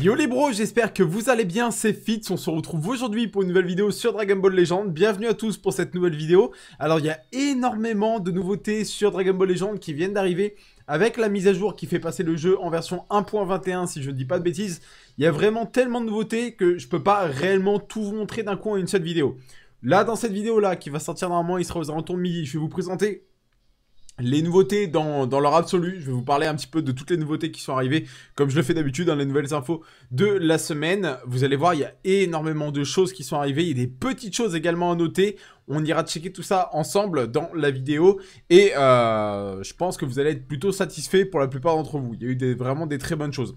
Yo les bros, j'espère que vous allez bien, c'est Fitz, on se retrouve aujourd'hui pour une nouvelle vidéo sur Dragon Ball Legend. Bienvenue à tous pour cette nouvelle vidéo. Alors il y a énormément de nouveautés sur Dragon Ball Legend qui viennent d'arriver avec la mise à jour qui fait passer le jeu en version 1.21 si je ne dis pas de bêtises. Il y a vraiment tellement de nouveautés que je peux pas réellement tout vous montrer d'un coup en une seule vidéo. Là dans cette vidéo là qui va sortir normalement, il sera aux alentours de midi, je vais vous présenter les nouveautés dans, leur absolu, je vais vous parler un petit peu de toutes les nouveautés qui sont arrivées, comme je le fais d'habitude dans hein, les nouvelles infos de la semaine. Vous allez voir, il y a énormément de choses qui sont arrivées, il y a des petites choses également à noter. On ira checker tout ça ensemble dans la vidéo et euh, je pense que vous allez être plutôt satisfait pour la plupart d'entre vous. Il y a eu vraiment des très bonnes choses.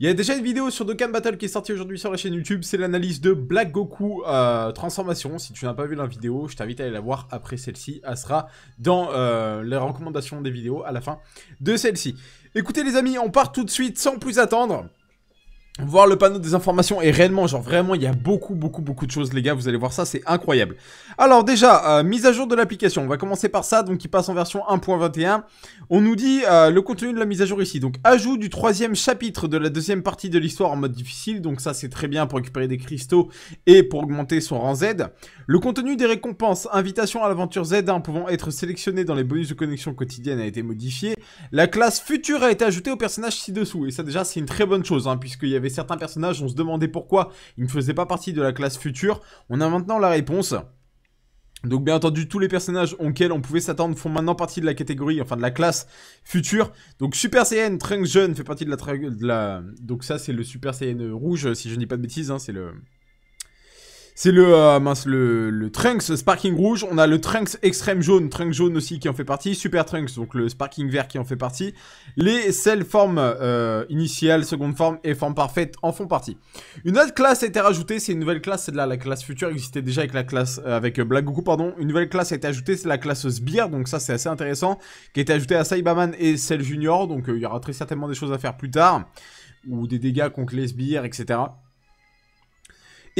Il y a déjà une vidéo sur Dokkan Battle qui est sortie aujourd'hui sur la chaîne YouTube, c'est l'analyse de Black Goku euh, Transformation. Si tu n'as pas vu la vidéo, je t'invite à aller la voir après celle-ci. Elle sera dans euh, les recommandations des vidéos à la fin de celle-ci. Écoutez les amis, on part tout de suite sans plus attendre voir le panneau des informations et réellement, genre vraiment, il y a beaucoup, beaucoup, beaucoup de choses, les gars. Vous allez voir ça, c'est incroyable. Alors déjà, euh, mise à jour de l'application. On va commencer par ça, donc il passe en version 1.21. On nous dit euh, le contenu de la mise à jour ici. Donc ajout du troisième chapitre de la deuxième partie de l'histoire en mode difficile. Donc ça, c'est très bien pour récupérer des cristaux et pour augmenter son rang Z. Le contenu des récompenses, invitation à l'aventure Z1 pouvant être sélectionné dans les bonus de connexion quotidienne a été modifié. La classe future a été ajoutée au personnage ci-dessous. Et ça déjà, c'est une très bonne chose, hein, puisqu'il y a certains personnages, on se demandait pourquoi ils ne faisaient pas partie de la classe future. On a maintenant la réponse. Donc bien entendu, tous les personnages auxquels on pouvait s'attendre font maintenant partie de la catégorie, enfin de la classe future. Donc Super Saiyan Trunks Jeune fait partie de la... De la... Donc ça c'est le Super Saiyan Rouge, si je ne dis pas de bêtises, hein, c'est le... C'est le, euh, mince, le, le, Trunks Sparking rouge. On a le Trunks extrême jaune, Trunks jaune aussi qui en fait partie. Super Trunks, donc le Sparking vert qui en fait partie. Les celles formes euh, initiales, seconde forme et forme parfaite en font partie. Une autre classe a été rajoutée, c'est une nouvelle classe, c'est de la classe future existait déjà avec la classe, euh, avec Black Goku, pardon. Une nouvelle classe a été ajoutée, c'est la classe Sbire, donc ça c'est assez intéressant, qui a été ajoutée à Saibaman et Cell Junior, donc il y aura très certainement des choses à faire plus tard, ou des dégâts contre les sbires, etc.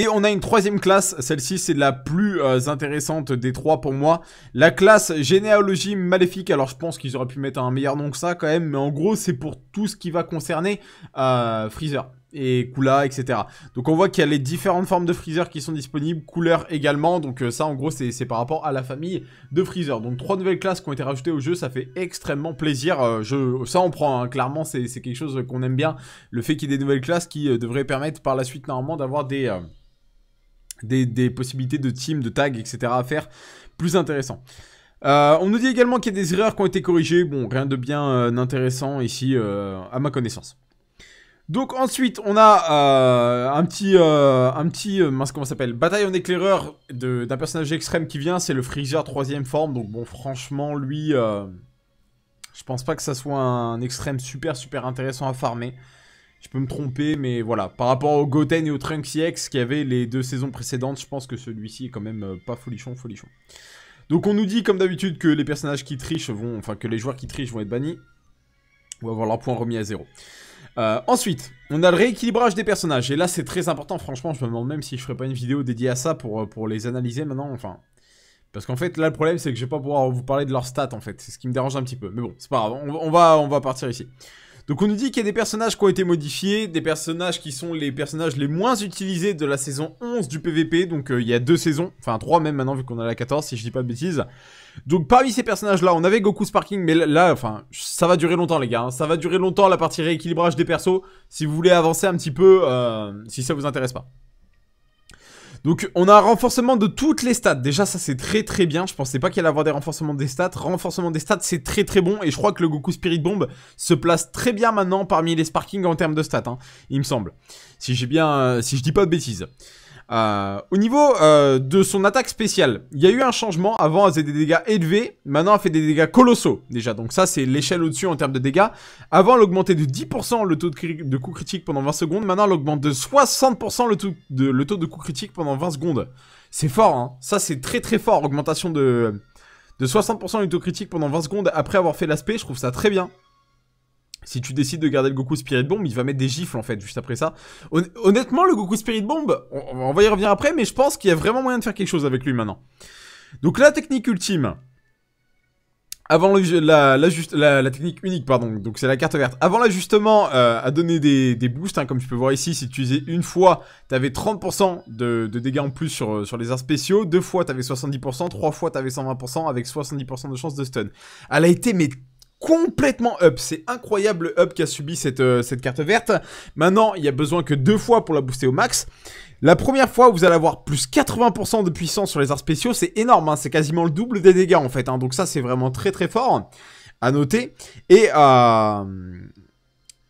Et on a une troisième classe, celle-ci c'est la plus euh, intéressante des trois pour moi. La classe généalogie maléfique, alors je pense qu'ils auraient pu mettre un meilleur nom que ça quand même, mais en gros c'est pour tout ce qui va concerner euh, Freezer et Kula, etc. Donc on voit qu'il y a les différentes formes de Freezer qui sont disponibles, couleurs également, donc euh, ça en gros c'est par rapport à la famille de Freezer. Donc trois nouvelles classes qui ont été rajoutées au jeu, ça fait extrêmement plaisir, je, ça on prend, hein. clairement c'est quelque chose qu'on aime bien, le fait qu'il y ait des nouvelles classes qui devraient permettre par la suite normalement d'avoir des des, possibilités de team, de tag, etc. à faire plus intéressant. Euh, on nous dit également qu'il y a des erreurs qui ont été corrigées. Bon, rien de bien euh, intéressant ici, euh, à ma connaissance. Donc ensuite, on a un petit, un petit, mince comment s'appelle, bataille en éclaireur d'un personnage extrême qui vient. C'est le Freezer troisième forme. Donc bon, franchement, lui, je pense pas que ça soit un extrême super super intéressant à farmer. Je peux me tromper, mais voilà. Par rapport au Goten et au Trunks EX qui avaient les deux saisons précédentes, je pense que celui-ci est quand même euh, pas folichon, folichon. Donc on nous dit comme d'habitude que les personnages qui trichent vont... Enfin, que les joueurs qui trichent vont être bannis. Ou avoir leur point remis à zéro. Euh, ensuite, on a le rééquilibrage des personnages. Et là, c'est très important. Franchement, je me demande même si je ferai pas une vidéo dédiée à ça pour, euh, pour les analyser maintenant. Enfin, parce qu'en fait, là, le problème, c'est que je vais pas pouvoir vous parler de leurs stats, en fait. C'est ce qui me dérange un petit peu. Mais bon, c'est pas grave. on, va, on va partir ici. Donc on nous dit qu'il y a des personnages qui ont été modifiés, des personnages qui sont les personnages les moins utilisés de la saison 11 du PVP, donc euh, il y a deux saisons, enfin trois même maintenant vu qu'on a la 14 si je dis pas de bêtises. Donc parmi ces personnages là, on avait Goku Sparking, mais là, enfin, ça va durer longtemps les gars, hein. ça va durer longtemps la partie rééquilibrage des persos, si vous voulez avancer un petit peu, euh, si ça vous intéresse pas. Donc on a un renforcement de toutes les stats. Déjà ça c'est très très bien. Je pensais pas qu'il allait avoir des renforcements des stats. Renforcement des stats c'est très très bon. Et je crois que le Goku Spirit Bomb se place très bien maintenant parmi les Sparkings en termes de stats. Hein, il me semble. Si j'ai bien... si je dis pas de bêtises. Euh, au niveau euh, de son attaque spéciale, il y a eu un changement. Avant, elle faisait des dégâts élevés. Maintenant, elle fait des dégâts colossaux, déjà. Donc ça, c'est l'échelle au-dessus en termes de dégâts. Avant, elle augmentait de 10% le taux de, coup critique pendant 20 secondes. Maintenant, elle augmente de 60% le taux de, le taux de coup critique pendant 20 secondes. C'est fort, hein. Ça, c'est très très fort. Augmentation de, de 60% du taux critique pendant 20 secondes après avoir fait l'aspect. Je trouve ça très bien si tu décides de garder le Goku Spirit Bomb, il va mettre des gifles en fait juste après ça. honnêtement, le Goku Spirit Bomb, on, va y revenir après, mais je pense qu'il y a vraiment moyen de faire quelque chose avec lui maintenant. Donc la technique ultime, avant le, la, technique unique, pardon, donc c'est la carte verte. Avant l'ajustement, euh, à donner des, boosts, hein, comme tu peux voir ici, si tu faisais une fois, tu avais 30% de, dégâts en plus sur, sur les arts spéciaux, deux fois tu avais 70%, trois fois tu avais 120% avec 70% de chance de stun. Elle a été mais complètement up. C'est incroyable le up qu'a subi cette, euh, cette carte verte. Maintenant, il y a besoin que deux fois pour la booster au max. La première fois, vous allez avoir plus 80% de puissance sur les arts spéciaux. C'est énorme, hein. c'est quasiment le double des dégâts en fait. Hein. Donc ça, c'est vraiment très très fort hein, à noter. Et... Euh,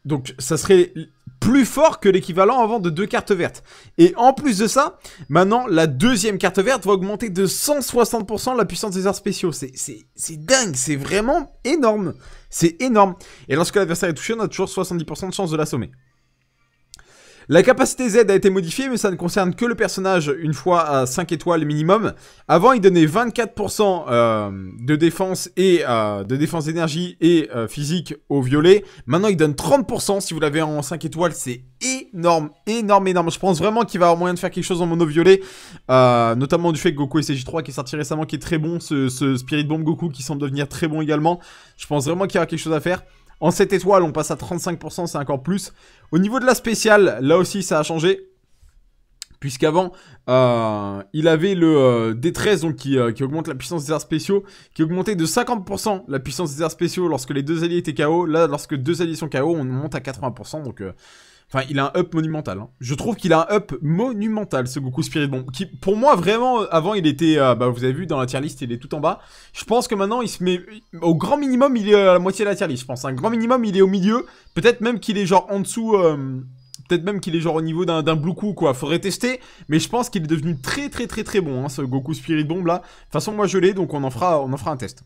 donc ça serait plus fort que l'équivalent avant de deux cartes vertes. Et en plus de ça, maintenant, la deuxième carte verte va augmenter de 160% la puissance des arts spéciaux. C'est dingue, c'est vraiment énorme. C'est énorme. Et lorsque l'adversaire est touché, on a toujours 70% de chance de l'assommer. La capacité Z a été modifiée, mais ça ne concerne que le personnage une fois à 5 étoiles minimum. Avant, il donnait 24% euh, de défense et euh, de défense d'énergie et euh, physique au violet. Maintenant, il donne 30% si vous l'avez en 5 étoiles. C'est énorme, énorme, énorme. Je pense vraiment qu'il va avoir moyen de faire quelque chose en mono violet. notamment du fait que Goku SJ3 qui est sorti récemment, qui est très bon. Ce, ce Spirit Bomb Goku qui semble devenir très bon également. Je pense vraiment qu'il y aura quelque chose à faire. En 7 étoiles, on passe à 35%, c'est encore plus. Au niveau de la spéciale, là aussi, ça a changé. Puisqu'avant, euh, il avait le euh, D13 donc, qui, euh, qui, augmente la puissance des arts spéciaux, qui augmentait de 50% la puissance des airs spéciaux lorsque les deux alliés étaient KO. Là, lorsque deux alliés sont KO, on monte à 80%. Donc, euh, Enfin, il a un up monumental. Hein. Je trouve qu'il a un up monumental, ce Goku Spirit Bomb. Qui, pour moi, vraiment, euh, avant, il était... Euh, bah, vous avez vu, dans la tier list, il est tout en bas. Je pense que maintenant, il se met... Euh, au grand minimum, il est à la moitié de la tier je pense. Un grand minimum, il est au milieu. Peut-être même qu'il est genre en dessous... Peut-être même qu'il est genre au niveau d'un Blue Coup, quoi. Faudrait tester. Mais je pense qu'il est devenu très, très, très, très bon, hein, ce Goku Spirit Bomb, là. De toute façon, moi, je l'ai, donc on en fera, on en fera un test.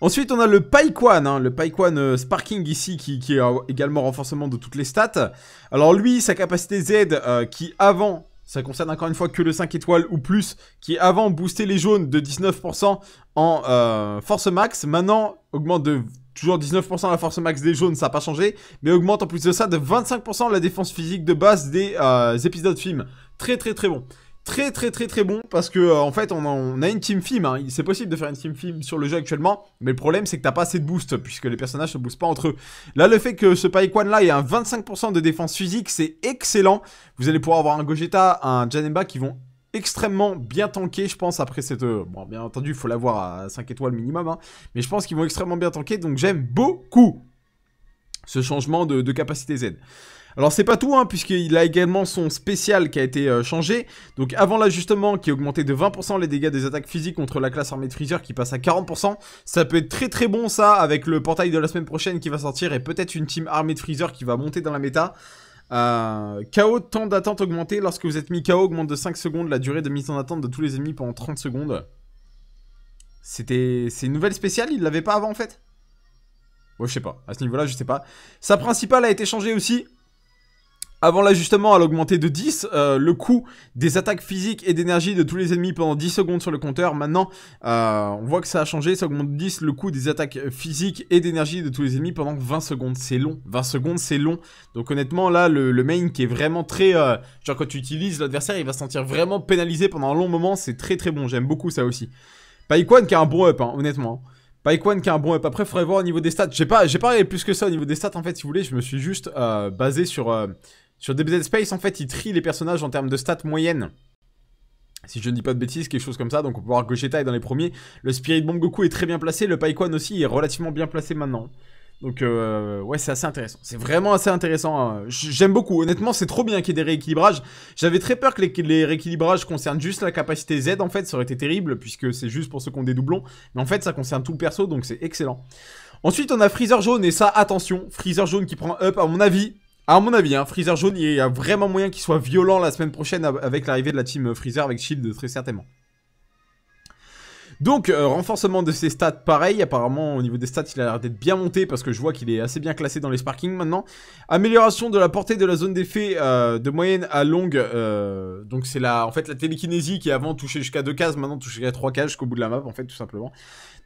Ensuite, on a le Paikwan, hein, le Paikwan euh, Sparking ici, qui, est euh, également renforcement de toutes les stats. Alors lui, sa capacité Z, euh, qui avant, ça concerne encore une fois que le 5 étoiles ou plus, qui avant boostait les jaunes de 19% en force max, maintenant augmente de toujours 19% la force max des jaunes, ça n'a pas changé, mais augmente en plus de ça de 25% la défense physique de base des épisodes films. Très très très bon très très très très bon parce que euh, en fait on a, une team film, hein. c'est possible de faire une team film sur le jeu actuellement, mais le problème c'est que t'as pas assez de boost puisque les personnages se boostent pas entre eux. Là le fait que ce Paikwan là ait un 25% de défense physique c'est excellent, vous allez pouvoir avoir un Gogeta, un Janemba qui vont extrêmement bien tanker, je pense, après cette... Euh, bon, bien entendu, il faut l'avoir à 5 étoiles minimum, hein, mais je pense qu'ils vont extrêmement bien tanker, donc j'aime beaucoup ce changement de, de capacité Z. Alors c'est pas tout, hein, puisqu'il a également son spécial qui a été euh, changé. Donc avant l'ajustement qui augmentait augmenté de 20% les dégâts des attaques physiques contre la classe armée de Freezer qui passe à 40%. Ça peut être très très bon ça avec le portail de la semaine prochaine qui va sortir et peut-être une team armée de Freezer qui va monter dans la méta. Euh, KO, temps d'attente augmenté. Lorsque vous êtes mis KO, augmente de 5 secondes la durée de mise en attente de tous les ennemis pendant 30 secondes. C'était... C'est une nouvelle spéciale Il l'avait pas avant en fait Ouais, je sais pas. À ce niveau-là, je sais pas. Sa principale a été changée aussi. Avant l'ajustement à l'augmenter de 10, euh, le coût des attaques physiques et d'énergie de tous les ennemis pendant 10 secondes sur le compteur. Maintenant, euh, on voit que ça a changé, ça augmente de 10 le coût des attaques euh, physiques et d'énergie de tous les ennemis pendant 20 secondes. C'est long, 20 secondes c'est long. Donc honnêtement là, le, main qui est vraiment très... genre quand tu utilises l'adversaire, il va se sentir vraiment pénalisé pendant un long moment, c'est très très bon, j'aime beaucoup ça aussi. Paikwan qui a un bon up, hein, honnêtement. Paikwan qui a un bon up. Après, il faudrait voir au niveau des stats. J'ai pas, j'ai pas plus que ça au niveau des stats en fait, si vous voulez. Je me suis juste basé sur sur DBZ Space, en fait, il trie les personnages en termes de stats moyennes. Si je ne dis pas de bêtises, quelque chose comme ça. Donc on peut voir Gogeta est dans les premiers. Le Spirit Bomb Goku est très bien placé. Le Paikwan aussi est relativement bien placé maintenant. Donc euh, ouais, c'est assez intéressant. C'est vraiment assez intéressant. Hein. J'aime beaucoup. Honnêtement, c'est trop bien qu'il y ait des rééquilibrages. J'avais très peur que les, les, rééquilibrages concernent juste la capacité Z en fait. Ça aurait été terrible puisque c'est juste pour ceux qui ont des doublons. Mais en fait, ça concerne tout le perso, donc c'est excellent. Ensuite, on a Freezer Jaune et ça, attention, Freezer Jaune qui prend up à mon avis. À mon avis, hein, Freezer jaune, il y a vraiment moyen qu'il soit violent la semaine prochaine avec l'arrivée de la team euh, Freezer avec Shield, très certainement. Donc, euh, renforcement de ses stats, pareil. Apparemment, au niveau des stats, il a l'air d'être bien monté parce que je vois qu'il est assez bien classé dans les sparkings maintenant. Amélioration de la portée de la zone d'effet euh, de moyenne à longue. Euh, donc, c'est la, en fait, la télékinésie qui avant touchait jusqu'à 2 cases, maintenant touchait à 3 cases jusqu'au bout de la map, en fait, tout simplement.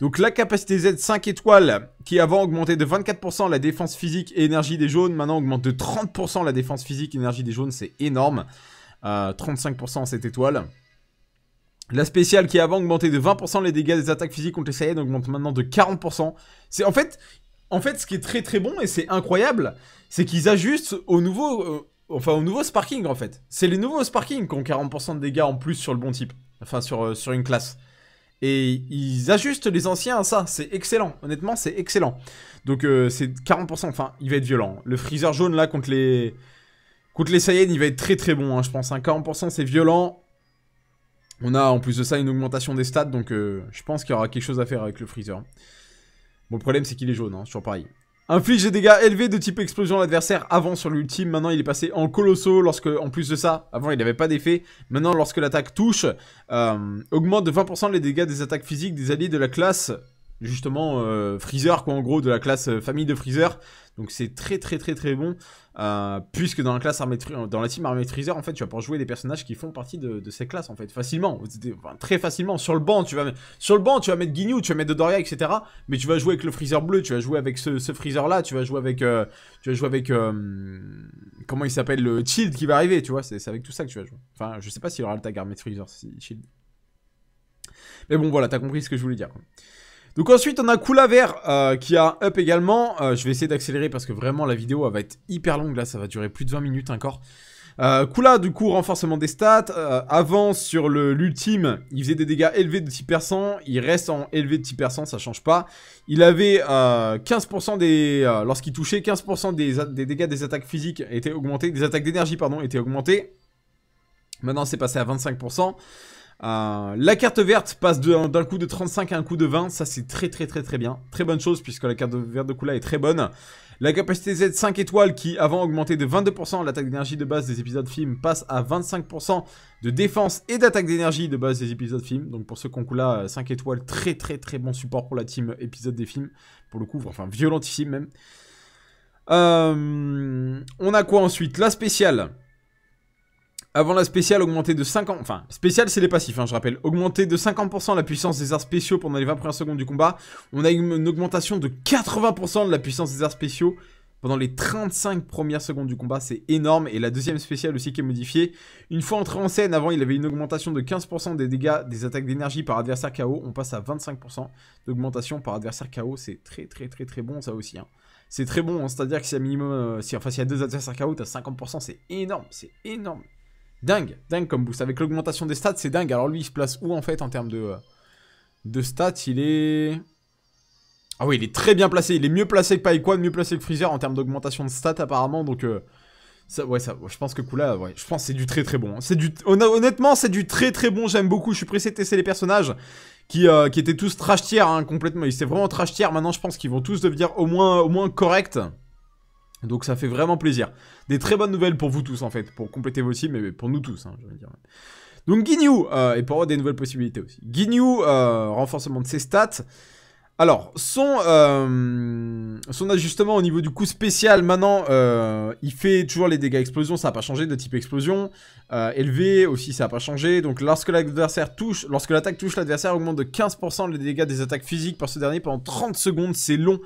Donc, la capacité Z 5 étoiles qui avant augmentait de 24% la défense physique et énergie des jaunes, maintenant augmente de 30% la défense physique et énergie des jaunes, c'est énorme. 35% cette étoile. La spéciale qui avant augmenté de 20% les dégâts des attaques physiques contre les Saiyans augmente maintenant de 40%. C'est en fait, en fait, ce qui est très très bon et c'est incroyable, c'est qu'ils ajustent au nouveau, euh, enfin au nouveau sparking en fait. C'est les nouveaux sparking qui ont 40% de dégâts en plus sur le bon type, enfin sur, euh, sur une classe. Et ils ajustent les anciens à ça, c'est excellent, honnêtement c'est excellent. Donc euh, c'est 40%, enfin il va être violent. Le freezer jaune là contre les... Contre les Saiyans, il va être très très bon, hein, je pense. 40% hein. c'est violent, on a en plus de ça une augmentation des stats, donc euh, je pense qu'il y aura quelque chose à faire avec le Freezer. Bon, le problème c'est qu'il est jaune, hein, toujours pareil. Inflige des dégâts élevés de type explosion à l'adversaire avant sur l'ultime. Maintenant, il est passé en colosso lorsque, en plus de ça, avant il n'avait pas d'effet. Maintenant, lorsque l'attaque touche, euh, augmente de 20% les dégâts des attaques physiques des alliés de la classe justement euh, Freezer, quoi, en gros, de la classe euh, famille de Freezer. Donc c'est très très très très bon, euh, puisque dans la, classe armée dans la team Armée Freezer, en fait, tu vas pouvoir jouer des personnages qui font partie de, de cette classe, en fait, facilement, très facilement. Sur le banc, tu vas, mettre, sur le banc, tu vas mettre Ginyu tu vas mettre Dodoria, etc. Mais tu vas jouer avec le Freezer bleu, tu vas jouer avec ce, Freezer-là, tu vas jouer avec... tu vas jouer avec... comment il s'appelle Le Child qui va arriver, tu vois, c'est avec tout ça que tu vas jouer. Enfin, je sais pas s'il aura le tag Armée Freezer, Mais bon, voilà, t'as compris ce que je voulais dire. Donc ensuite on a Kula Vert euh, qui a up également. Euh, je vais essayer d'accélérer parce que vraiment la vidéo va être hyper longue là, ça va durer plus de 20 minutes encore. Euh, Kula du coup renforcement des stats, euh, avance sur l'ultime, il faisait des dégâts élevés de 6%, il reste en élevé de 6%, ça change pas. Il avait 15% des... lorsqu'il touchait, 15% des, dégâts des attaques physiques étaient augmentés, des attaques d'énergie pardon étaient augmentées. Maintenant c'est passé à 25%. Euh, la carte verte passe d'un coup de 35 à un coup de 20. Ça, c'est très très très très bien. Très bonne chose puisque la carte verte de Kula est très bonne. La capacité Z 5 étoiles qui, avant augmentait de 22%, l'attaque d'énergie de base des épisodes films passe à 25% de défense et d'attaque d'énergie de base des épisodes films Donc pour ceux qui ont Kula 5 euh, étoiles, très très très bon support pour la team épisode des films. Pour le coup, enfin violentissime même. Euh, on a quoi ensuite La spéciale. Avant la spéciale, augmenter de 50... Enfin, spéciale, c'est les passifs, hein, je rappelle. Augmenter de 50% la puissance des arts spéciaux pendant les 20 premières secondes du combat. On a une, augmentation de 80% de la puissance des arts spéciaux pendant les 35 premières secondes du combat. C'est énorme. Et la deuxième spéciale aussi qui est modifiée. Une fois entré en scène, avant, il avait une augmentation de 15% des dégâts des attaques d'énergie par adversaire KO. On passe à 25% d'augmentation par adversaire KO. C'est très, très, très, très bon, ça aussi. Hein. c'est très bon. Hein. C'est-à-dire que si, à minimum, euh, si, enfin, s'il y a deux adversaires KO, t'as 50%, c'est énorme, c'est énorme. Dingue, dingue comme boost. Avec l'augmentation des stats, c'est dingue. Alors lui, il se place où en fait en termes de, euh, de stats Il est... Ah oui, il est très bien placé. Il est mieux placé que Paikwan, mieux placé que Freezer en termes d'augmentation de stats apparemment. Donc... Euh, ça, ouais, ça, je pense que Kula, ouais, je pense c'est du très très bon. Hein. C'est du, honnêtement, c'est du très très bon. J'aime beaucoup. Je suis pressé de tester les personnages qui, euh, étaient tous trash tiers hein, complètement. Ils étaient vraiment trash tiers. Maintenant, je pense qu'ils vont tous devenir au moins, au moins corrects. Donc ça fait vraiment plaisir. Des très bonnes nouvelles pour vous tous en fait, pour compléter vos cibles, mais pour nous tous, hein, je dire. Donc Ginyu, euh, et pour avoir des nouvelles possibilités aussi. Ginyu, euh, renforcement de ses stats. Alors, son, euh, son ajustement au niveau du coup spécial, maintenant, euh, il fait toujours les dégâts explosion, ça n'a pas changé de type explosion. Euh, élevé aussi, ça n'a pas changé. Donc, lorsque l'adversaire touche, lorsque l'attaque touche l'adversaire, augmente de 15% les dégâts des attaques physiques par ce dernier pendant 30 secondes, c'est long.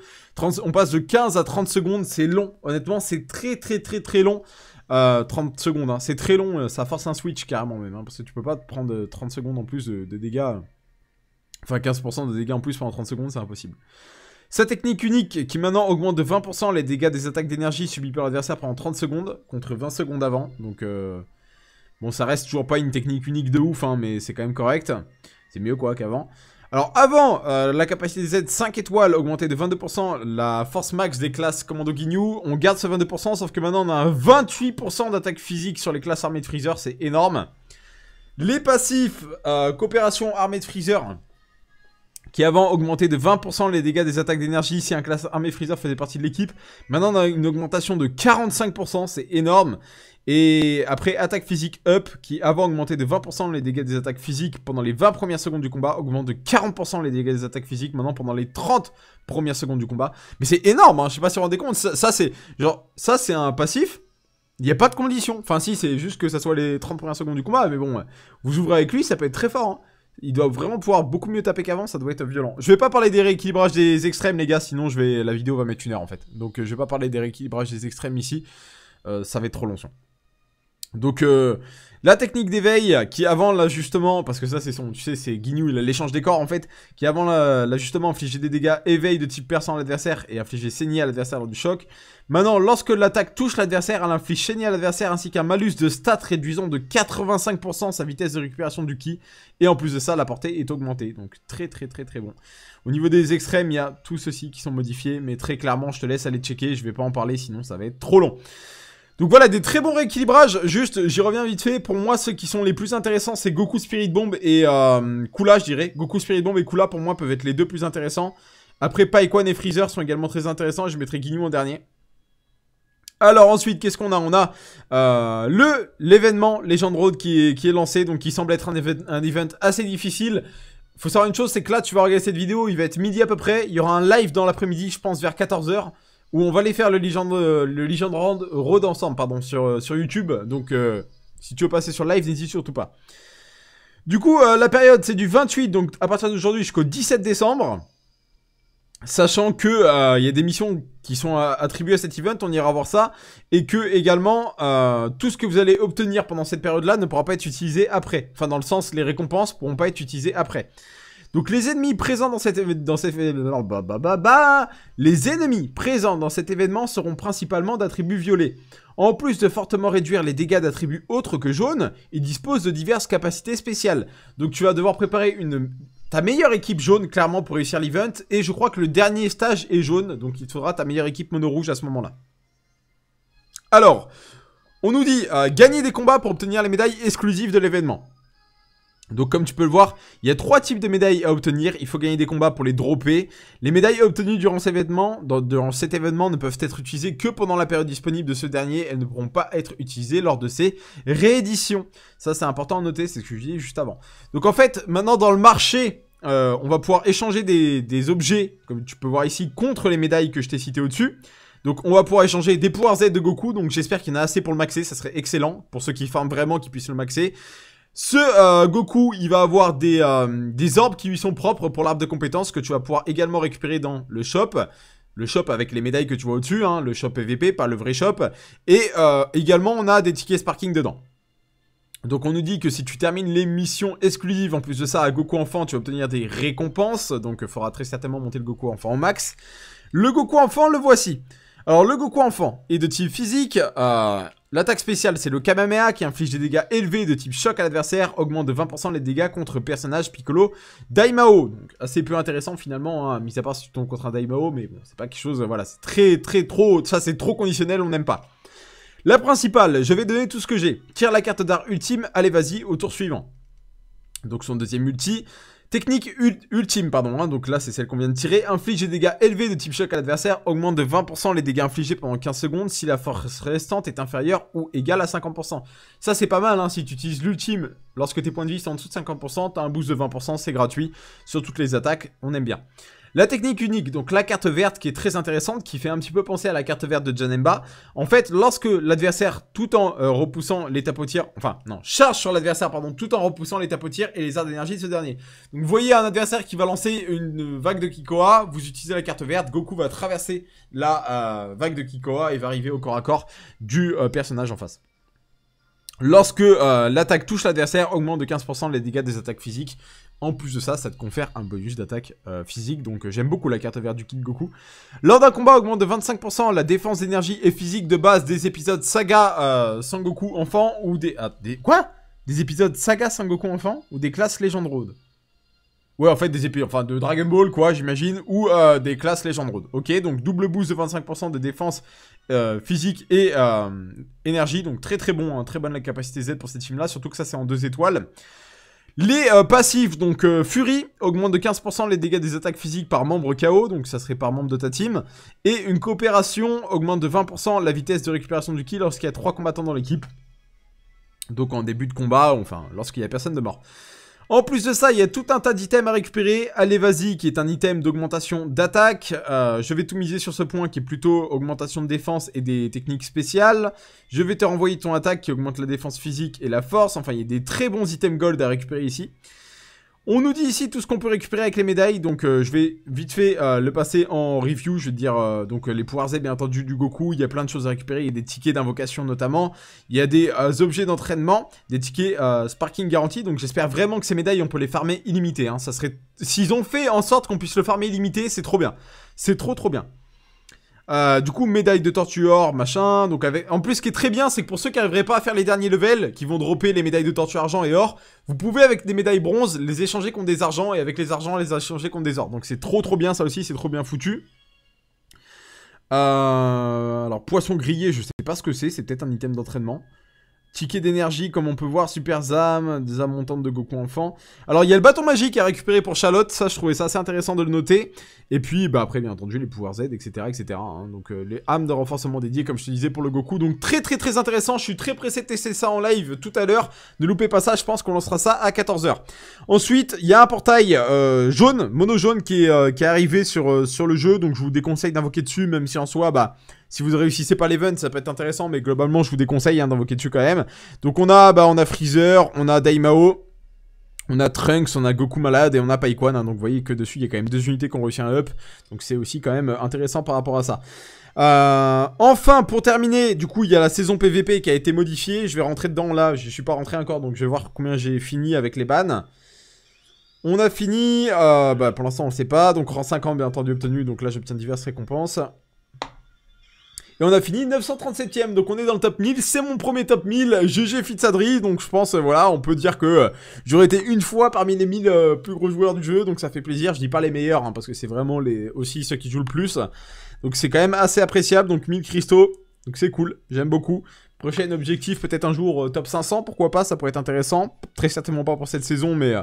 on passe de 15 à 30 secondes, c'est long. Honnêtement, c'est très très très très long. 30 secondes, hein. c'est très long, ça force un switch carrément même, hein, parce que tu peux pas prendre 30 secondes en plus de dégâts. Enfin, 15% de dégâts en plus pendant 30 secondes, c'est impossible. Sa technique unique, qui maintenant augmente de 20% les dégâts des attaques d'énergie subies par l'adversaire pendant 30 secondes, contre 20 secondes avant. Donc, euh, bon, ça reste toujours pas une technique unique de ouf, hein, mais c'est quand même correct. C'est mieux, quoi, qu'avant. Alors, avant, euh, la capacité des Z 5 étoiles augmentait de 22%, la force max des classes Commando Ginyu, on garde ce 22%, sauf que maintenant, on a 28% d'attaque physique sur les classes armées de Freezer, c'est énorme. Les passifs, euh, coopération armée de Freezer qui avant augmentait de 20% les dégâts des attaques d'énergie si un classe armée freezer faisait partie de l'équipe. Maintenant, on a une augmentation de 45%, c'est énorme. Et après, attaque physique up, qui avant augmentait de 20% les dégâts des attaques physiques pendant les 20 premières secondes du combat, augmente de 40% les dégâts des attaques physiques maintenant pendant les 30 premières secondes du combat. Mais c'est énorme, hein, je sais pas si vous vous rendez compte, ça, c'est genre, ça c'est un passif, il n'y a pas de condition. Enfin si, c'est juste que ça soit les 30 premières secondes du combat, mais bon, vous ouvrez avec lui, ça peut être très fort. Hein il doit vraiment pouvoir beaucoup mieux taper qu'avant, ça doit être violent. Je vais pas parler des rééquilibrages des extrêmes, les gars, sinon la vidéo va mettre une heure en fait. Donc euh, je vais pas parler des rééquilibrages des extrêmes ici, euh, ça va être trop long. Donc euh, la technique d'éveil qui avant l'ajustement, parce que ça c'est son, tu sais, c'est Guignou, l'échange des corps en fait, qui avant l'ajustement infligeait des dégâts éveil de type perçant à l'adversaire et infligeait saignée à l'adversaire lors du choc. Maintenant, lorsque l'attaque touche l'adversaire, elle inflige chenille à l'adversaire ainsi qu'un malus de stats réduisant de 85% sa vitesse de récupération du ki. Et en plus de ça, la portée est augmentée. Donc très très très très bon. Au niveau des extrêmes, il y a tout ceci qui sont modifiés. Mais très clairement, je te laisse aller checker. Je ne vais pas en parler sinon ça va être trop long. Donc voilà, des très bons rééquilibrages. Juste, j'y reviens vite fait. Pour moi, ceux qui sont les plus intéressants, c'est Goku Spirit Bomb et euh, Kula, je dirais. Goku Spirit Bomb et Kula, pour moi, peuvent être les deux plus intéressants. Après, Paikwan et Freezer sont également très intéressants. Je mettrai Guignou en dernier. Alors ensuite, qu'est-ce qu'on a On a euh, le l'événement Legend Road qui est, lancé, donc qui semble être un, event, assez difficile. Faut savoir une chose, c'est que là, tu vas regarder cette vidéo, il va être midi à peu près, il y aura un live dans l'après-midi, je pense vers 14h, où on va aller faire le Legend, euh, le Legend Road, ensemble, pardon, sur, euh, sur YouTube. Donc, si tu veux passer sur live, n'hésite surtout pas. Du coup, la période, c'est du 28, donc à partir d'aujourd'hui jusqu'au 17 décembre. Sachant que il euh, y a des missions qui sont euh, attribuées à cet event, on ira voir ça, et que également euh, tout ce que vous allez obtenir pendant cette période-là ne pourra pas être utilisé après. Enfin, dans le sens, les récompenses pourront pas être utilisées après. Donc les ennemis présents dans cet dans bah, bah, bah, les ennemis présents dans cet événement seront principalement d'attributs violets. En plus de fortement réduire les dégâts d'attributs autres que jaunes, ils disposent de diverses capacités spéciales. Donc tu vas devoir préparer une ta meilleure équipe jaune, clairement, pour réussir l'event. Et je crois que le dernier stage est jaune, donc il faudra ta meilleure équipe mono-rouge à ce moment-là. Alors, on nous dit euh, gagner des combats pour obtenir les médailles exclusives de l'événement. Donc comme tu peux le voir, il y a trois types de médailles à obtenir, il faut gagner des combats pour les dropper. Les médailles obtenues durant cet événement, ne peuvent être utilisées que pendant la période disponible de ce dernier, elles ne pourront pas être utilisées lors de ces rééditions. Ça c'est important à noter, c'est ce que je disais juste avant. Donc en fait, maintenant dans le marché, euh, on va pouvoir échanger des, objets, comme tu peux voir ici, contre les médailles que je t'ai citées au-dessus. Donc on va pouvoir échanger des pouvoirs Z de Goku, donc j'espère qu'il y en a assez pour le maxer, ça serait excellent, pour ceux qui farment vraiment qu'ils puissent le maxer. Ce euh, Goku, il va avoir euh, des, orbes qui lui sont propres pour l'arbre de compétences que tu vas pouvoir également récupérer dans le shop. Le shop avec les médailles que tu vois au-dessus, hein, le shop PVP, pas le vrai shop. Et euh, également, on a des tickets Sparking dedans. Donc on nous dit que si tu termines les missions exclusives, en plus de ça à Goku Enfant, tu vas obtenir des récompenses. Donc il faudra très certainement monter le Goku Enfant au max. Le Goku Enfant, le voici. Alors le Goku enfant est de type physique, euh, l'attaque spéciale c'est le Kamamea qui inflige des dégâts élevés de type choc à l'adversaire, augmente de 20% les dégâts contre personnage Piccolo Daimao, donc assez peu intéressant finalement, hein, mis à part si tu tombes contre un Daimao, mais bon c'est pas quelque chose, voilà c'est très très trop, ça c'est trop conditionnel, on n'aime pas. La principale, je vais donner tout ce que j'ai, tire la carte d'art ultime, allez vas-y au tour suivant. Donc son deuxième multi. Technique ultime, pardon, hein. donc là c'est celle qu'on vient de tirer, inflige des dégâts élevés de type choc à l'adversaire, augmente de 20% les dégâts infligés pendant 15 secondes si la force restante est inférieure ou égale à 50%. Ça c'est pas mal, hein. si tu utilises l'ultime, lorsque tes points de vie sont en dessous de 50%, t'as un boost de 20%, c'est gratuit, sur toutes les attaques, on aime bien. La technique unique, donc la carte verte qui est très intéressante, qui fait un petit peu penser à la carte verte de Janemba. En fait, lorsque l'adversaire, tout en euh, repoussant les tir, enfin non, charge sur l'adversaire, pardon, tout en repoussant les tir et les arts d'énergie de ce dernier. Donc vous voyez un adversaire qui va lancer une vague de Kikoa, vous utilisez la carte verte, Goku va traverser la euh, vague de Kikoa et va arriver au corps à corps du euh, personnage en face. Lorsque l'attaque touche l'adversaire, augmente de 15% les dégâts des attaques physiques. En plus de ça, ça te confère un bonus d'attaque euh, physique, donc euh, j'aime beaucoup la carte verte du Kid Goku. Lors d'un combat augmente de 25% la défense d'énergie et physique de base des épisodes Saga euh, Sangoku enfant ou ah, des... Quoi Des épisodes Saga Sangoku enfant ou des classes Legend Road Ouais, en fait, des épisodes... Enfin, de Dragon Ball, quoi, j'imagine, ou des classes Legend Road. Ok, donc double boost de 25% de défense physique et énergie. Donc très très bon, hein. très bonne la capacité Z pour cette team là, surtout que ça c'est en deux étoiles. Les euh, passifs, donc euh, Fury, augmente de 15% les dégâts des attaques physiques par membre KO, donc ça serait par membre de ta team. Et une coopération augmente de 20% la vitesse de récupération du kill lorsqu'il y a 3 combattants dans l'équipe. Donc en début de combat, enfin lorsqu'il n'y a personne de mort. En plus de ça, il y a tout un tas d'items à récupérer. Allez, vas-y, qui est un item d'augmentation d'attaque. Euh, je vais tout miser sur ce point qui est plutôt augmentation de défense et des techniques spéciales. Je vais te renvoyer ton attaque qui augmente la défense physique et la force. Enfin, il y a des très bons items gold à récupérer ici. On nous dit ici tout ce qu'on peut récupérer avec les médailles, donc euh, je vais vite fait euh, le passer en review, je vais dire euh, donc les pouvoirs Z bien entendu du Goku, il y a plein de choses à récupérer, il y a des tickets d'invocation notamment, il y a des objets d'entraînement, des tickets sparking Garantie, donc j'espère vraiment que ces médailles on peut les farmer illimité, hein. ça serait... S'ils ont fait en sorte qu'on puisse le farmer illimité, c'est trop bien, c'est trop trop bien. Euh, du coup, médaille de tortue or, machin. Donc avec... En plus, ce qui est très bien, c'est que pour ceux qui n'arriveraient pas à faire les derniers levels, qui vont dropper les médailles de tortue argent et or, vous pouvez avec des médailles bronze les échanger contre des argents et avec les argents les échanger contre des or. Donc c'est trop trop bien ça aussi, c'est trop bien foutu. Euh, alors poisson grillé, je sais pas ce que c'est, c'est peut-être un item d'entraînement. Ticket d'énergie, comme on peut voir, super ZAM, des âmes montantes de Goku enfant. Alors, il y a le bâton magique à récupérer pour Charlotte, ça, je trouvais ça assez intéressant de le noter. Et puis, bah, après, bien entendu, les pouvoirs Z, etc., etc. Hein. Donc, euh, les âmes de renforcement dédiées, comme je te disais, pour le Goku. Donc, très, très, très intéressant. Je suis très pressé de tester ça en live tout à l'heure. Ne loupez pas ça, je pense qu'on lancera ça à 14h. Ensuite, il y a un portail euh, jaune, mono jaune, qui est, euh, qui est arrivé sur, sur le jeu. Donc, je vous déconseille d'invoquer dessus, même si en soi, bah, si vous réussissez pas l'event, ça peut être intéressant, mais globalement, je vous déconseille hein, d'invoquer dessus quand même. Donc on a, bah, on a Freezer, on a Daimao, on a Trunks, on a Goku Malade et on a Paikwan. Hein. donc vous voyez que dessus, il y a quand même deux unités qui ont réussi un up. Donc c'est aussi quand même intéressant par rapport à ça. Euh, enfin, pour terminer, du coup, il y a la saison PVP qui a été modifiée. Je vais rentrer dedans là. Je suis pas rentré encore, donc je vais voir combien j'ai fini avec les bans. On a fini, euh, bah, pour l'instant on le sait pas, donc rang 50 bien entendu obtenu, donc là j'obtiens diverses récompenses. Et on a fini 937ème, donc on est dans le top 1000. C'est mon premier top 1000, GG Fitzadri. Donc je pense, euh, voilà, on peut dire que euh, j'aurais été une fois parmi les 1000 euh, plus gros joueurs du jeu. Donc ça fait plaisir. Je dis pas les meilleurs, hein, parce que c'est vraiment les aussi ceux qui jouent le plus. Donc c'est quand même assez appréciable. Donc 1000 cristaux. Donc c'est cool, j'aime beaucoup. Prochain objectif, peut-être un jour top 500, pourquoi pas, ça pourrait être intéressant. Très certainement pas pour cette saison, mais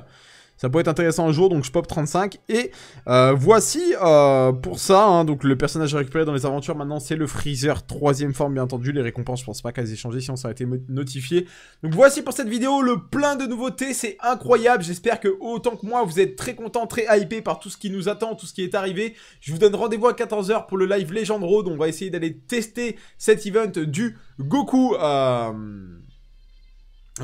ça peut être intéressant un jour, donc je pop 35. Et euh, voici euh, pour ça, hein, donc le personnage récupéré dans les aventures maintenant, c'est le Freezer, troisième forme bien entendu. Les récompenses, je pense pas qu'elles aient changé si on s'en a été notifié. Donc voici pour cette vidéo le plein de nouveautés, c'est incroyable. J'espère que autant que moi, vous êtes très content, très hypé par tout ce qui nous attend, tout ce qui est arrivé. Je vous donne rendez-vous à 14h pour le live Legend Road. On va essayer d'aller tester cet event du Goku. Euh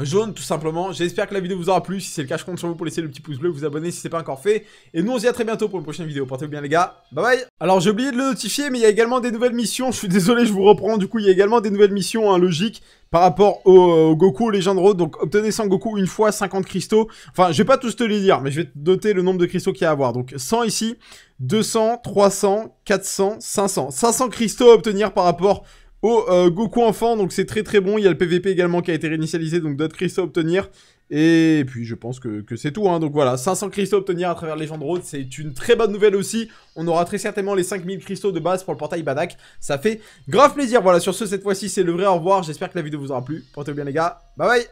jaune tout simplement. J'espère que la vidéo vous aura plu. Si c'est le cas, je compte sur vous pour laisser le petit pouce bleu, vous abonner si c'est pas encore fait. Et nous on se dit à très bientôt pour une prochaine vidéo. Portez-vous bien les gars. Bye bye. Alors j'ai oublié de le notifier, mais il y a également des nouvelles missions. Je suis désolé, je vous reprends. Du coup, il y a également des nouvelles missions hein, logiques par rapport euh, au, Goku, Legend Road. Donc obtenez 100 Goku une fois, 50 cristaux. Enfin, je vais pas tous te les dire, mais je vais te doter le nombre de cristaux qu'il y a à avoir. Donc 100 ici, 200, 300, 400, 500. 500 cristaux à obtenir par rapport Oh, euh, Goku enfant. Donc c'est très très bon. Il y a le PVP également qui a été réinitialisé, donc d'autres cristaux à obtenir. Et puis je pense que, c'est tout. Hein. Donc voilà, 500 cristaux à obtenir à travers Legend Road, c'est une très bonne nouvelle aussi. On aura très certainement les 5000 cristaux de base pour le portail Badak. Ça fait grave plaisir. Voilà, sur ce, cette fois-ci, c'est le vrai au revoir. J'espère que la vidéo vous aura plu. Portez-vous bien les gars. Bye bye